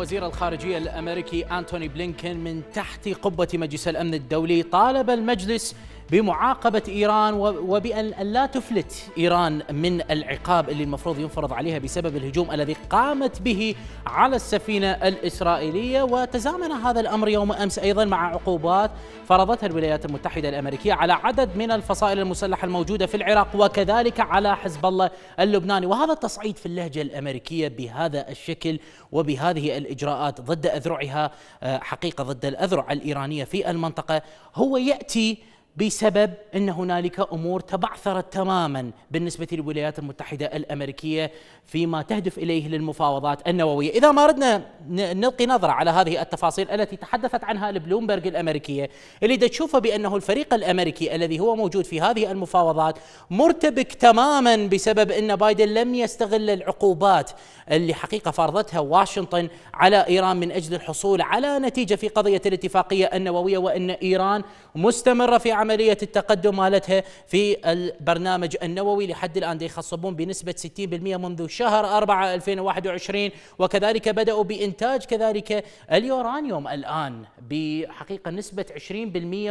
وزير الخارجية الأمريكي أنتوني بلينكن من تحت قبة مجلس الأمن الدولي طالب المجلس بمعاقبة إيران وبأن لا تفلت إيران من العقاب اللي المفروض ينفرض عليها بسبب الهجوم الذي قامت به على السفينة الإسرائيلية وتزامن هذا الأمر يوم أمس أيضا مع عقوبات فرضتها الولايات المتحدة الأمريكية على عدد من الفصائل المسلحة الموجودة في العراق وكذلك على حزب الله اللبناني وهذا التصعيد في اللهجة الأمريكية بهذا الشكل وبهذه الإجراءات ضد أذرعها آه، حقيقة ضد الأذرع الإيرانية في المنطقة هو يأتي بسبب ان هنالك امور تبعثرت تماما بالنسبه للولايات المتحده الامريكيه فيما تهدف اليه للمفاوضات النوويه، اذا ما ردنا نلقي نظره على هذه التفاصيل التي تحدثت عنها البلومبرج الامريكيه، اللي تشوفه بانه الفريق الامريكي الذي هو موجود في هذه المفاوضات مرتبك تماما بسبب ان بايدن لم يستغل العقوبات اللي حقيقه فرضتها واشنطن على ايران من اجل الحصول على نتيجه في قضيه الاتفاقيه النوويه وان ايران مستمره في عملية التقدم مالتها في البرنامج النووي لحد الآن دي يخصبون بنسبة 60% منذ شهر 4 2021 وكذلك بدأوا بإنتاج كذلك اليورانيوم الآن بحقيقة نسبة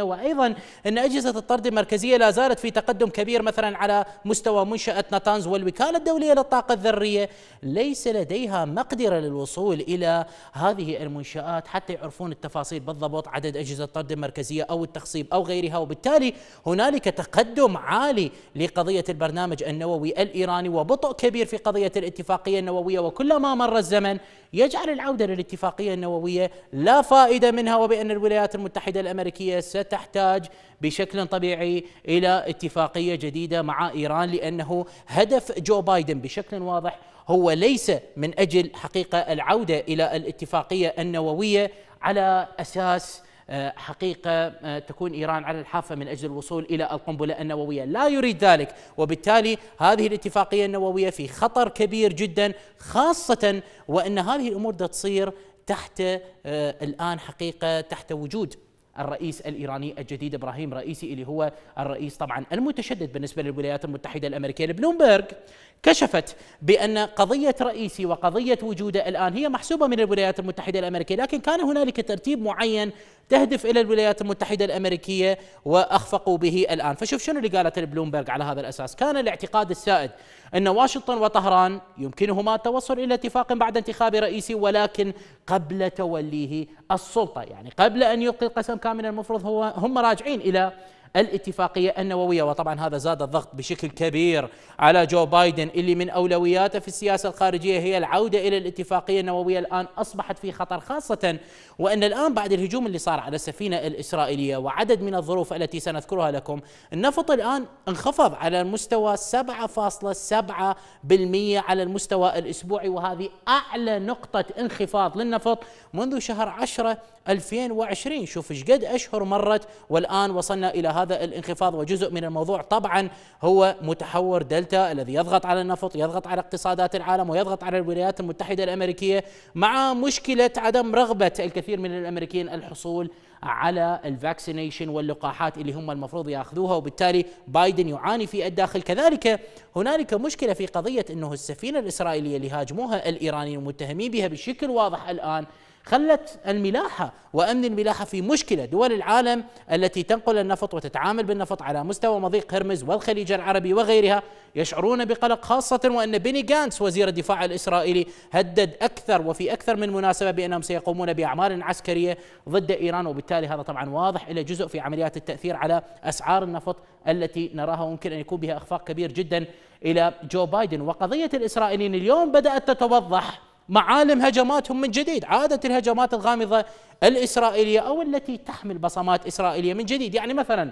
20% وأيضا أن أجهزة الطرد المركزية لا زالت في تقدم كبير مثلا على مستوى منشأة نتانز والوكالة الدولية للطاقة الذرية ليس لديها مقدرة للوصول إلى هذه المنشآت حتى يعرفون التفاصيل بالضبط عدد أجهزة الطرد المركزية أو التخصيب أو غيرها وبالتالي وبالتالي هنالك تقدم عالي لقضيه البرنامج النووي الايراني وبطء كبير في قضيه الاتفاقيه النوويه وكلما مر الزمن يجعل العوده للاتفاقيه النوويه لا فائده منها وبان الولايات المتحده الامريكيه ستحتاج بشكل طبيعي الى اتفاقيه جديده مع ايران لانه هدف جو بايدن بشكل واضح هو ليس من اجل حقيقه العوده الى الاتفاقيه النوويه على اساس آه، حقيقة آه، تكون إيران على الحافة من أجل الوصول إلى القنبلة النووية لا يريد ذلك وبالتالي هذه الاتفاقية النووية في خطر كبير جدا خاصة وأن هذه الأمور تصير تحت آه، الآن حقيقة تحت وجود الرئيس الايراني الجديد ابراهيم رئيسي اللي هو الرئيس طبعا المتشدد بالنسبه للولايات المتحده الامريكيه لبلومبرج كشفت بان قضيه رئيسي وقضيه وجوده الان هي محسوبه من الولايات المتحده الامريكيه لكن كان هنالك ترتيب معين تهدف الى الولايات المتحده الامريكيه واخفقوا به الان، فشوف شنو اللي قالت بلومبرج على هذا الاساس، كان الاعتقاد السائد ان واشنطن وطهران يمكنهما التوصل الى اتفاق بعد انتخاب رئيسي ولكن قبل توليه السلطه، يعني قبل ان يلقي القسم كاملا المفروض هو هم راجعين الى الاتفاقية النووية وطبعا هذا زاد الضغط بشكل كبير على جو بايدن اللي من أولوياته في السياسة الخارجية هي العودة إلى الاتفاقية النووية الآن أصبحت في خطر خاصة وأن الآن بعد الهجوم اللي صار على السفينة الإسرائيلية وعدد من الظروف التي سنذكرها لكم النفط الآن انخفض على مستوى 7.7% على المستوى الأسبوعي وهذه أعلى نقطة انخفاض للنفط منذ شهر 10 2020 شوف ايش قد أشهر مرت والآن وصلنا إلى هذا الانخفاض وجزء من الموضوع طبعا هو متحور دلتا الذي يضغط على النفط يضغط على اقتصادات العالم ويضغط على الولايات المتحدة الأمريكية مع مشكلة عدم رغبة الكثير كثير من الامريكيين الحصول على الفاكسينيشن واللقاحات اللي هم المفروض ياخذوها وبالتالي بايدن يعاني في الداخل كذلك هنالك مشكله في قضيه انه السفينه الاسرائيليه اللي هاجموها الايرانيين متهمين بها بشكل واضح الان خلت الملاحة وأمن الملاحة في مشكلة دول العالم التي تنقل النفط وتتعامل بالنفط على مستوى مضيق هرمز والخليج العربي وغيرها يشعرون بقلق خاصة وأن بيني جانس وزير الدفاع الإسرائيلي هدد أكثر وفي أكثر من مناسبة بأنهم سيقومون بأعمال عسكرية ضد إيران وبالتالي هذا طبعا واضح إلى جزء في عمليات التأثير على أسعار النفط التي نراها ممكن أن يكون بها إخفاق كبير جدا إلى جو بايدن وقضية الإسرائيليين اليوم بدأت تتوضح معالم هجماتهم من جديد عادت الهجمات الغامضة الإسرائيلية أو التي تحمل بصمات إسرائيلية من جديد يعني مثلا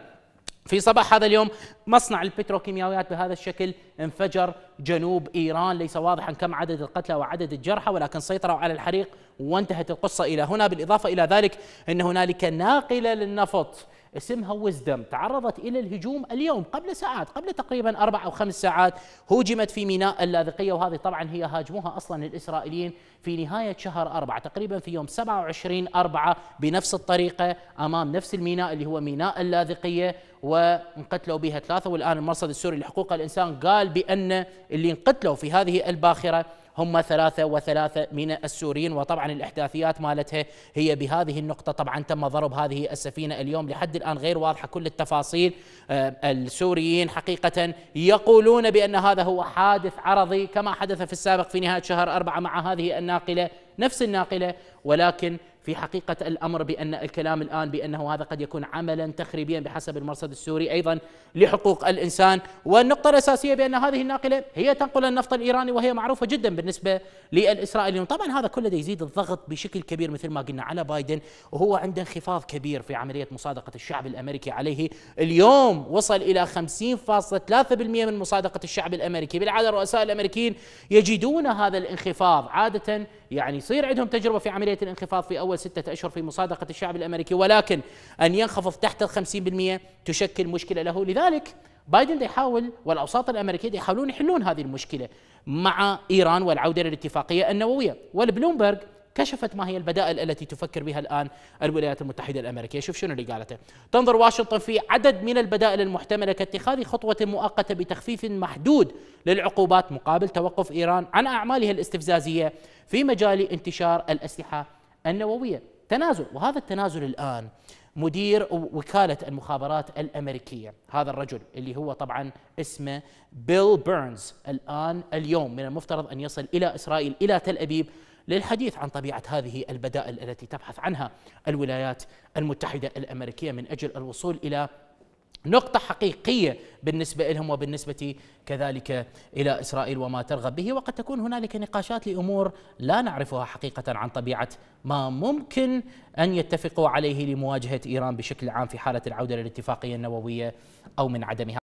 في صباح هذا اليوم مصنع البتروكيماويات بهذا الشكل انفجر جنوب ايران ليس واضحا كم عدد القتلى وعدد الجرحى ولكن سيطروا على الحريق وانتهت القصه الى هنا بالاضافه الى ذلك ان هنالك ناقله للنفط اسمها وزدم تعرضت إلى الهجوم اليوم قبل ساعات قبل تقريبا أربع أو خمس ساعات هجمت في ميناء اللاذقية وهذه طبعا هي هاجموها أصلا الإسرائيليين في نهاية شهر أربعة تقريبا في يوم 27 أربعة بنفس الطريقة أمام نفس الميناء اللي هو ميناء اللاذقية وانقتلوا بها ثلاثة والآن المرصد السوري لحقوق الإنسان قال بأن اللي انقتلوا في هذه الباخرة هم ثلاثة وثلاثة من السوريين وطبعا الإحداثيات مالتها هي بهذه النقطة طبعا تم ضرب هذه السفينة اليوم لحد الآن غير واضحة كل التفاصيل آه، السوريين حقيقة يقولون بأن هذا هو حادث عرضي كما حدث في السابق في نهاية شهر أربعة مع هذه الناقلة نفس الناقلة ولكن في حقيقة الأمر بأن الكلام الآن بأنه هذا قد يكون عملا تخريبيا بحسب المرصد السوري أيضا لحقوق الإنسان والنقطة الأساسية بأن هذه الناقلة هي تنقل النفط الإيراني وهي معروفة جدا بالنسبة للإسرائيليين طبعا هذا كله يزيد الضغط بشكل كبير مثل ما قلنا على بايدن وهو عنده انخفاض كبير في عملية مصادقة الشعب الأمريكي عليه اليوم وصل إلى 50.3% من مصادقة الشعب الأمريكي بالعادة الرؤساء الأمريكيين يجدون هذا الانخفاض عادة يعني يصير عندهم تجربة في عملية الانخفاض في أول ستة أشهر في مصادقة الشعب الأمريكي ولكن أن ينخفض تحت الخمسين بالمئة تشكل مشكلة له لذلك بايدن يحاول والاوساط الامريكيه يحاولون يحلون هذه المشكله مع ايران والعوده للاتفاقيه النوويه والبلومبرج كشفت ما هي البدائل التي تفكر بها الان الولايات المتحده الامريكيه، شوف شنو اللي قالته. تنظر واشنطن في عدد من البدائل المحتمله كاتخاذ خطوه مؤقته بتخفيف محدود للعقوبات مقابل توقف ايران عن اعمالها الاستفزازيه في مجال انتشار الاسلحه النووية تنازل وهذا التنازل الآن مدير وكالة المخابرات الأمريكية هذا الرجل اللي هو طبعا اسمه بيل بيرنز الآن اليوم من المفترض أن يصل إلى إسرائيل إلى تل أبيب للحديث عن طبيعة هذه البدائل التي تبحث عنها الولايات المتحدة الأمريكية من أجل الوصول إلى نقطة حقيقية بالنسبة لهم وبالنسبة كذلك إلى إسرائيل وما ترغب به وقد تكون هنالك نقاشات لأمور لا نعرفها حقيقة عن طبيعة ما ممكن أن يتفقوا عليه لمواجهة إيران بشكل عام في حالة العودة للاتفاقية النووية أو من عدمها